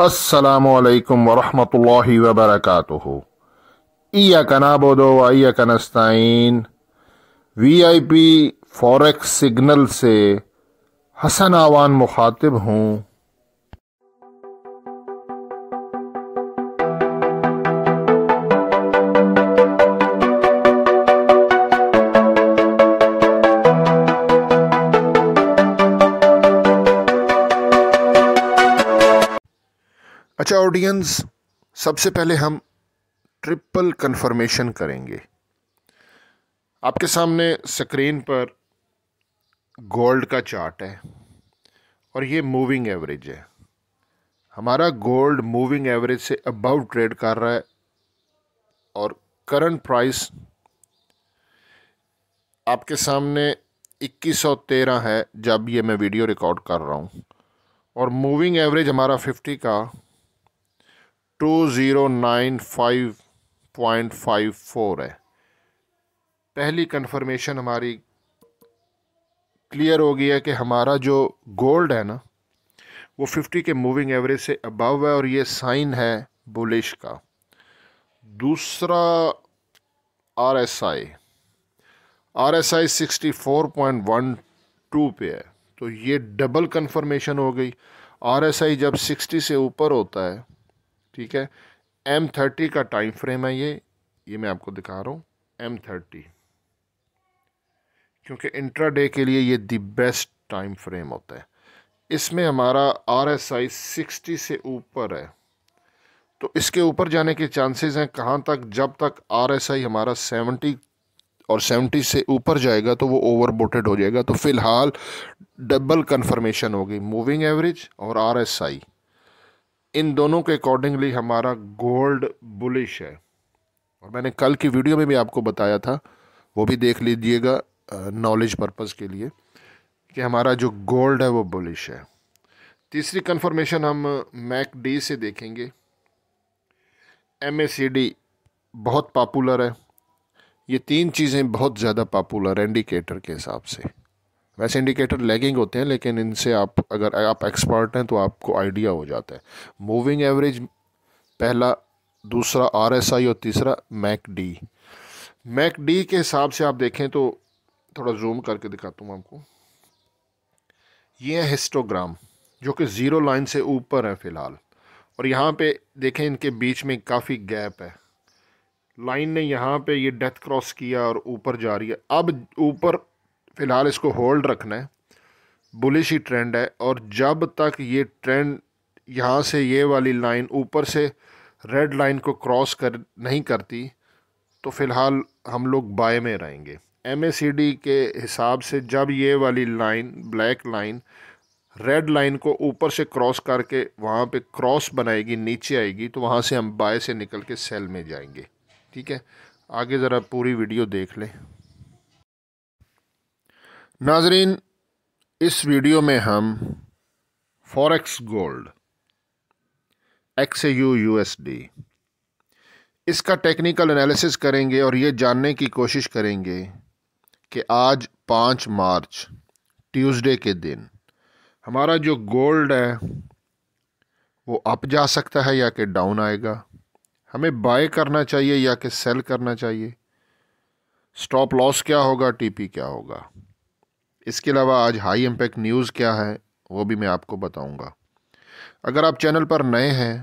असलकम वरहि वबरक ईया नबोदो V I P forex signal से हसन आवान मुखातिब हूँ अच्छा ऑडियंस सबसे पहले हम ट्रिपल कन्फर्मेशन करेंगे आपके सामने स्क्रीन पर गोल्ड का चार्ट है और ये मूविंग एवरेज है हमारा गोल्ड मूविंग एवरेज से अबव ट्रेड कर रहा है और करंट प्राइस आपके सामने 2113 है जब ये मैं वीडियो रिकॉर्ड कर रहा हूँ और मूविंग एवरेज हमारा 50 का two zero nine five point five four है पहली कंफर्मेशन हमारी क्लियर हो गई है कि हमारा जो गोल्ड है ना वो फिफ्टी के मूविंग एवरेज से अबव है और ये साइन है बुलिश का दूसरा R S I R S I sixty four point one two पे है तो ये डबल कंफर्मेशन हो गई आर एस आई जब सिक्सटी से ऊपर होता है ठीक है एम थर्टी का टाइम फ्रेम है ये ये मैं आपको दिखा रहा हूँ एम थर्टी क्योंकि इंट्रा डे के लिए ये दी बेस्ट टाइम फ्रेम होता है इसमें हमारा आर एस आई सिक्सटी से ऊपर है तो इसके ऊपर जाने के चांसेस हैं कहाँ तक जब तक आर एस आई हमारा सेवनटी और सेवनटी से ऊपर जाएगा तो वो ओवरबोटेड हो जाएगा तो फ़िलहाल डबल कन्फर्मेशन होगी मूविंग एवरेज और आर एस आई इन दोनों के अकॉर्डिंगली हमारा गोल्ड बुलिश है और मैंने कल की वीडियो में भी आपको बताया था वो भी देख लीजिएगा नॉलेज पर्पज़ के लिए कि हमारा जो गोल्ड है वो बुलिश है तीसरी कंफर्मेशन हम मैक डी से देखेंगे एम सी डी बहुत पॉपुलर है ये तीन चीज़ें बहुत ज़्यादा पॉपुलर है इंडिकेटर के हिसाब से वैसे इंडिकेटर लैगिंग होते हैं लेकिन इनसे आप अगर आप एक्सपर्ट हैं तो आपको आइडिया हो जाता है मूविंग एवरेज पहला दूसरा आरएसआई और तीसरा मैक डी मैक डी के हिसाब से आप देखें तो थोड़ा जूम करके दिखाता हूँ आपको ये है हिस्टोग्राम जो कि ज़ीरो लाइन से ऊपर है फ़िलहाल और यहाँ पे देखें इनके बीच में काफ़ी गैप है लाइन ने यहाँ पे ये डेथ क्रॉस किया और ऊपर जा रही है अब ऊपर फ़िलहाल इसको होल्ड रखना है बुलिश ही ट्रेंड है और जब तक ये ट्रेंड यहाँ से ये वाली लाइन ऊपर से रेड लाइन को क्रॉस कर नहीं करती तो फ़िलहाल हम लोग बाय में रहेंगे एम के हिसाब से जब ये वाली line black line red line को ऊपर से क्रॉस करके वहाँ पे क्रॉस बनाएगी नीचे आएगी तो वहाँ से हम बाय से निकल के सेल में जाएंगे ठीक है आगे ज़रा पूरी वीडियो देख लें नाजरीन इस वीडियो में हम forex gold X U U S D इसका टेक्निकल एनालिसिस करेंगे और ये जानने की कोशिश करेंगे कि आज पाँच मार्च ट्यूसडे के दिन हमारा जो गोल्ड है वो अप जा सकता है या कि डाउन आएगा हमें बाय करना चाहिए या कि सेल करना चाहिए स्टॉप लॉस क्या होगा टीपी क्या होगा इसके अलावा आज हाई इम्पैक्ट न्यूज़ क्या है वो भी मैं आपको बताऊंगा अगर आप चैनल पर नए हैं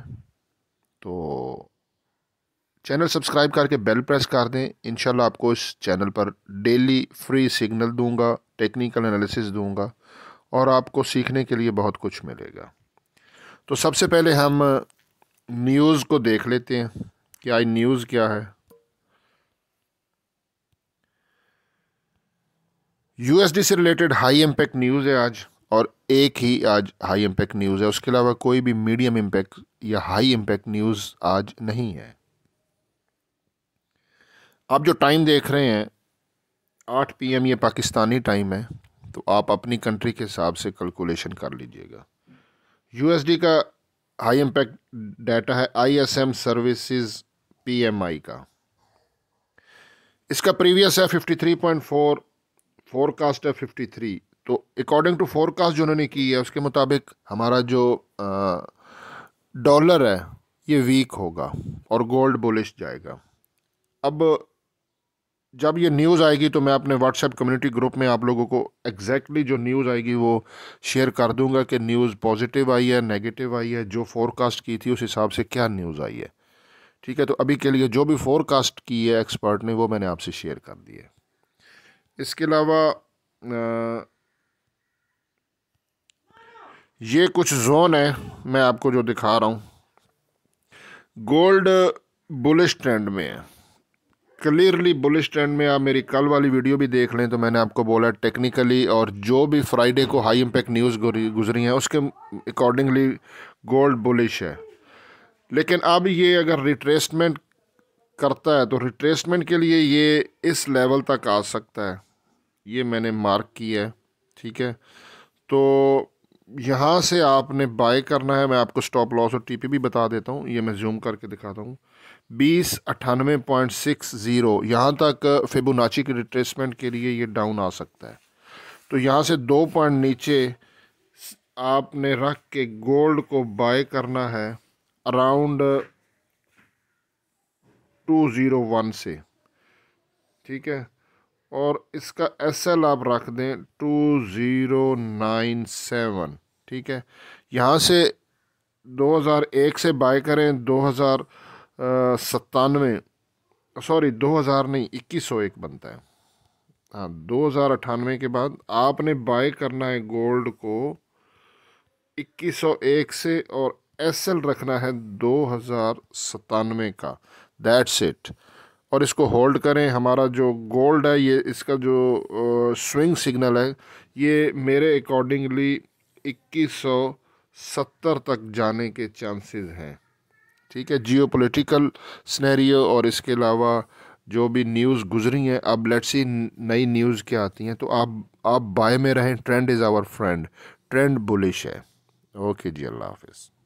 तो चैनल सब्सक्राइब करके बेल प्रेस कर दें इन आपको इस चैनल पर डेली फ्री सिग्नल दूंगा टेक्निकल एनालिसिस दूंगा और आपको सीखने के लिए बहुत कुछ मिलेगा तो सबसे पहले हम न्यूज़ को देख लेते हैं कि आज न्यूज़ क्या है यूएसडी से रिलेटेड हाई इम्पैक्ट न्यूज़ है आज और एक ही आज हाई इम्पैक्ट न्यूज़ है उसके अलावा कोई भी मीडियम इम्पैक्ट या हाई इम्पैक्ट न्यूज़ आज नहीं है आप जो टाइम देख रहे हैं आठ पी एम ये पाकिस्तानी टाइम है तो आप अपनी कंट्री के हिसाब से कैलकुलेशन कर लीजिएगा यूएसडी का हाई इम्पैक्ट डाटा है आई आईएसएम एम पीएमआई का इसका प्रीवियस है फोर फोरकास्ट है फिफ्टी थ्री तो अकॉर्डिंग टू फोरकास्ट जो उन्होंने की है उसके मुताबिक हमारा जो डॉलर है ये वीक होगा और गोल्ड बुलिश जाएगा अब जब ये न्यूज़ आएगी तो मैं अपने व्हाट्सएप कम्युनिटी ग्रुप में आप लोगों को एग्जैक्टली exactly जो न्यूज़ आएगी वो शेयर कर दूंगा कि न्यूज़ पॉजिटिव आई है नेगेटिव आई है जो फोरकास्ट की थी उस हिसाब से क्या न्यूज़ आई है ठीक है तो अभी के लिए जो भी फोरकास्ट की है एक्सपर्ट ने वो मैंने आपसे शेयर कर दी है इसके अलावा ये कुछ जोन है मैं आपको जो दिखा रहा हूँ गोल्ड बुलिश ट्रेंड में है क्लियरली बुलिश ट्रेंड में आप मेरी कल वाली वीडियो भी देख लें तो मैंने आपको बोला टेक्निकली और जो भी फ्राइडे को हाई इंपैक्ट न्यूज़ गुजरी हैं उसके अकॉर्डिंगली गोल्ड बुलिश है लेकिन अब ये अगर रिट्रेसमेंट करता है तो रिट्रेसमेंट के लिए ये इस लेवल तक आ सकता है ये मैंने मार्क किया है ठीक है तो यहाँ से आपने बाय करना है मैं आपको स्टॉप लॉस और टीपी भी बता देता हूँ ये मैं जूम करके दिखाता हूँ बीस अट्ठानवे पॉइंट सिक्स ज़ीरो यहाँ तक फेबोनाची के रिट्रेसमेंट के लिए ये डाउन आ सकता है तो यहाँ से दो पॉइंट नीचे आपने रख के गोल्ड को बाय करना है अराउंड टू ज़ीरो वन से ठीक है और इसका एस एल आप रख दें टू ज़ीरो नाइन सेवन ठीक है यहाँ से दो हजार एक से बाय करें दो हज़ार सत्तानवे सॉरी दो हज़ार नहीं इक्कीस सौ एक बनता है हाँ दो हज़ार अट्ठानवे के बाद आपने बाय करना है गोल्ड को इक्कीस सौ एक से और एस एल रखना है दो हज़ार सतानवे का दैट्स इट और इसको होल्ड करें हमारा जो गोल्ड है ये इसका जो स्विंग सिग्नल है ये मेरे अकॉर्डिंगली 2170 तक जाने के चांसेस हैं ठीक है जियो पोलिटिकल स्नैरियो और इसके अलावा जो भी न्यूज़ गुजरी हैं अब लेट्स सी नई न्यूज़ क्या आती हैं तो आप आप बाय में रहें trend is our friend trend bullish है ओके जी अल्लाह हाफिज़